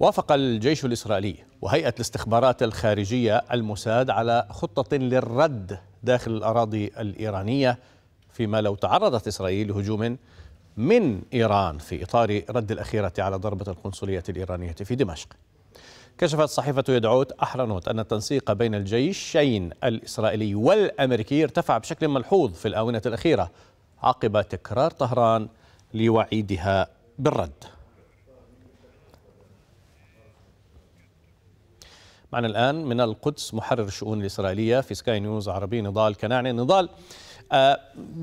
وافق الجيش الإسرائيلي وهيئة الاستخبارات الخارجية الموساد على خطة للرد داخل الأراضي الإيرانية فيما لو تعرضت إسرائيل لهجوم من إيران في إطار رد الأخيرة على ضربة القنصلية الإيرانية في دمشق كشفت صحيفة يدعوت أحرنوت أن التنسيق بين الجيشين الإسرائيلي والأمريكي ارتفع بشكل ملحوظ في الآونة الأخيرة عقب تكرار طهران لوعيدها بالرد معنا الآن من القدس محرر الشؤون الإسرائيلية في سكاي نيوز عربي نضال كناعني نضال آه،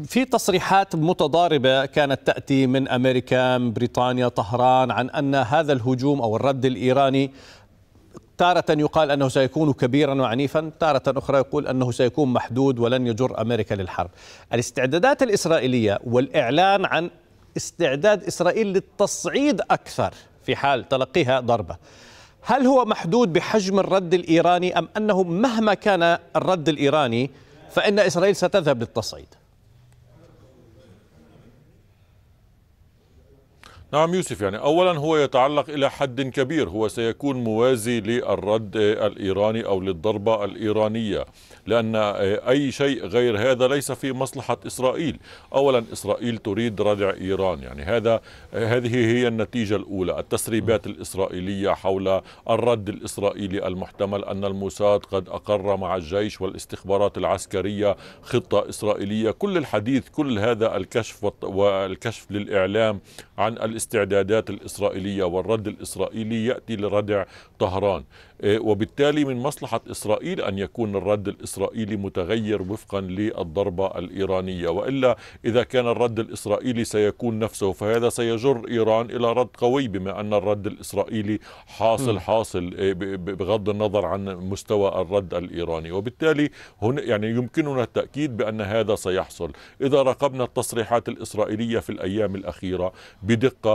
في تصريحات متضاربة كانت تأتي من أمريكا من بريطانيا طهران عن أن هذا الهجوم أو الرد الإيراني تارة يقال أنه سيكون كبيرا وعنيفا تارة أخرى يقول أنه سيكون محدود ولن يجر أمريكا للحرب الاستعدادات الإسرائيلية والإعلان عن استعداد إسرائيل للتصعيد أكثر في حال تلقيها ضربة هل هو محدود بحجم الرد الإيراني أم أنه مهما كان الرد الإيراني فإن إسرائيل ستذهب للتصعيد نعم يوسف يعني أولا هو يتعلق إلى حد كبير هو سيكون موازي للرد الإيراني أو للضربة الإيرانية لأن أي شيء غير هذا ليس في مصلحة إسرائيل أولا إسرائيل تريد ردع إيران يعني هذا هذه هي النتيجة الأولى التسريبات الإسرائيلية حول الرد الإسرائيلي المحتمل أن الموساد قد أقر مع الجيش والاستخبارات العسكرية خطة إسرائيلية كل الحديث كل هذا الكشف والكشف للإعلام عن الاستخبارات الاستعدادات الإسرائيلية والرد الإسرائيلي يأتي لردع طهران إيه، وبالتالي من مصلحة إسرائيل أن يكون الرد الإسرائيلي متغير وفقا للضربة الإيرانية وإلا إذا كان الرد الإسرائيلي سيكون نفسه فهذا سيجر إيران إلى رد قوي بما أن الرد الإسرائيلي حاصل حاصل إيه، بغض النظر عن مستوى الرد الإيراني وبالتالي هنا يعني يمكننا التأكيد بأن هذا سيحصل إذا راقبنا التصريحات الإسرائيلية في الأيام الأخيرة بدقة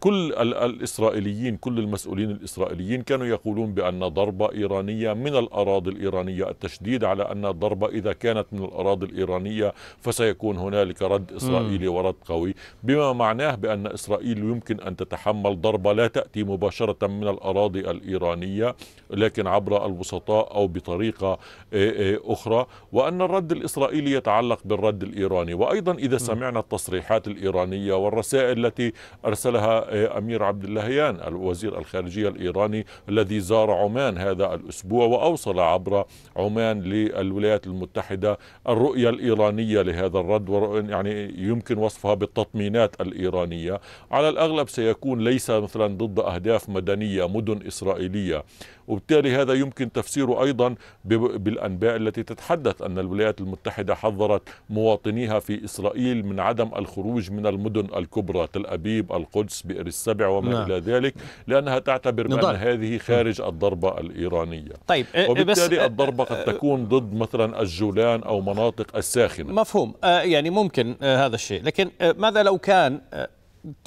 كل الإسرائيليين كل المسؤولين الإسرائيليين كانوا يقولون بأن ضربة إيرانية من الأراضي الإيرانية التشديد على أن الضربة إذا كانت من الأراضي الإيرانية فسيكون هنالك رد إسرائيلي م. ورد قوي بما معناه بأن إسرائيل يمكن أن تتحمل ضربة لا تأتي مباشرة من الأراضي الإيرانية لكن عبر الوسطاء أو بطريقة إيه، إيه، أخرى وأن الرد الإسرائيلي يتعلق بالرد الإيراني وأيضا إذا سمعنا التصريحات الإيرانية والرسائل التي أرسلها امير عبد اللهيان الوزير الخارجيه الايراني الذي زار عمان هذا الاسبوع واوصل عبر عمان للولايات المتحده الرؤيه الايرانيه لهذا الرد يعني يمكن وصفها بالتطمينات الايرانيه على الاغلب سيكون ليس مثلا ضد اهداف مدنيه مدن اسرائيليه وبالتالي هذا يمكن تفسيره ايضا بالانباء التي تتحدث ان الولايات المتحده حذرت مواطنيها في اسرائيل من عدم الخروج من المدن الكبرى تل ابيب القدس بئر الجزائر السبع وما نعم. إلى ذلك لأنها تعتبر نضال. أن هذه خارج الضربة الإيرانية طيب أه، وبالتالي بس أه، الضربة قد أه، تكون ضد مثلا الجولان أو مناطق الساخنة مفهوم يعني ممكن هذا الشيء لكن ماذا لو كان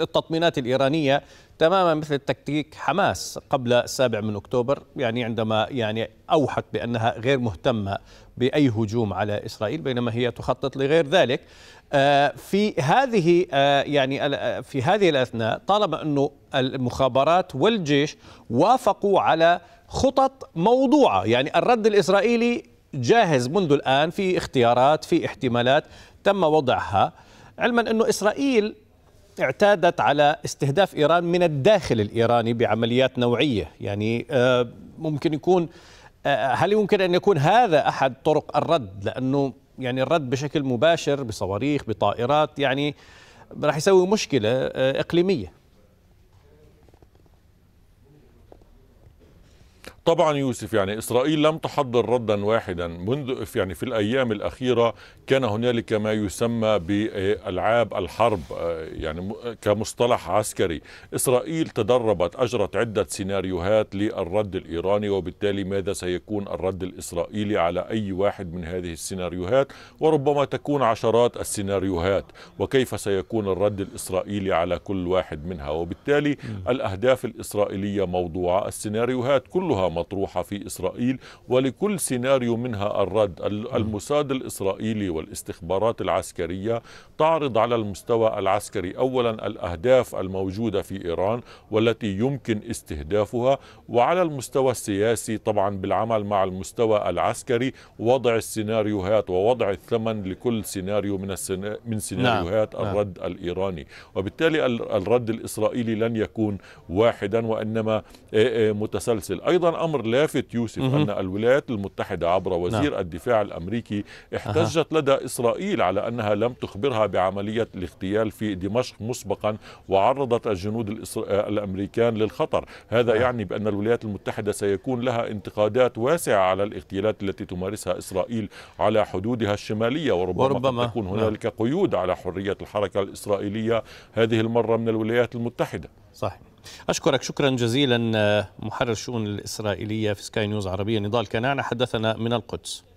التطمينات الإيرانية تماما مثل تكتيك حماس قبل السابع من أكتوبر يعني عندما يعني أوحت بأنها غير مهتمة بأي هجوم على إسرائيل بينما هي تخطط لغير ذلك آه، في هذه آه، يعني آه، في هذه الاثناء طالما انه المخابرات والجيش وافقوا على خطط موضوعه، يعني الرد الاسرائيلي جاهز منذ الان في اختيارات في احتمالات تم وضعها علما انه اسرائيل اعتادت على استهداف ايران من الداخل الايراني بعمليات نوعيه، يعني ممكن يكون هل يمكن ان يكون هذا احد طرق الرد لانه يعني الرد بشكل مباشر بصواريخ بطائرات يعني راح يسوي مشكله آه، اقليميه طبعا يوسف يعني اسرائيل لم تحضر ردا واحدا منذ يعني في الايام الاخيره كان هنالك ما يسمى بالعاب الحرب آه، يعني كمصطلح عسكري اسرائيل تدربت اجرت عده سيناريوهات للرد الايراني وبالتالي ماذا سيكون الرد الاسرائيلي على اي واحد من هذه السيناريوهات وربما تكون عشرات السيناريوهات وكيف سيكون الرد الاسرائيلي على كل واحد منها وبالتالي الاهداف الاسرائيليه موضوعه السيناريوهات كلها مطروحة في إسرائيل ولكل سيناريو منها الرد المساد الإسرائيلي والاستخبارات العسكرية تعرض على المستوى العسكري أولا الأهداف الموجودة في إيران والتي يمكن استهدافها وعلى المستوى السياسي طبعا بالعمل مع المستوى العسكري وضع السيناريوهات ووضع الثمن لكل سيناريو من السنا... من سيناريوهات نعم. نعم. الرد نعم. الايراني وبالتالي الرد الاسرائيلي لن يكون واحدا وانما إيه، إيه، متسلسل ايضا أمر لافت يوسف أن الولايات المتحدة عبر نعم. وزير نعم. الدفاع الأمريكي احتجت لدى إسرائيل على أنها لم تخبرها بعملية الاغتيال في دمشق مسبقا وعرضت الجنود الإسرا... الأمريكان للخطر هذا نعم. يعني بأن الولايات المتحدة سيكون لها انتقادات واسعة على الاغتيالات التي تمارسها إسرائيل على حدودها الشمالية وربما, وربما. تكون نعم. هنالك قيود على حرية الحركة الإسرائيلية هذه المرة من الولايات المتحدة صحيح أشكرك شكرا جزيلا آه، محرر الشؤون الإسرائيلية في سكاي نيوز عربية نضال كنعنا حدثنا من القدس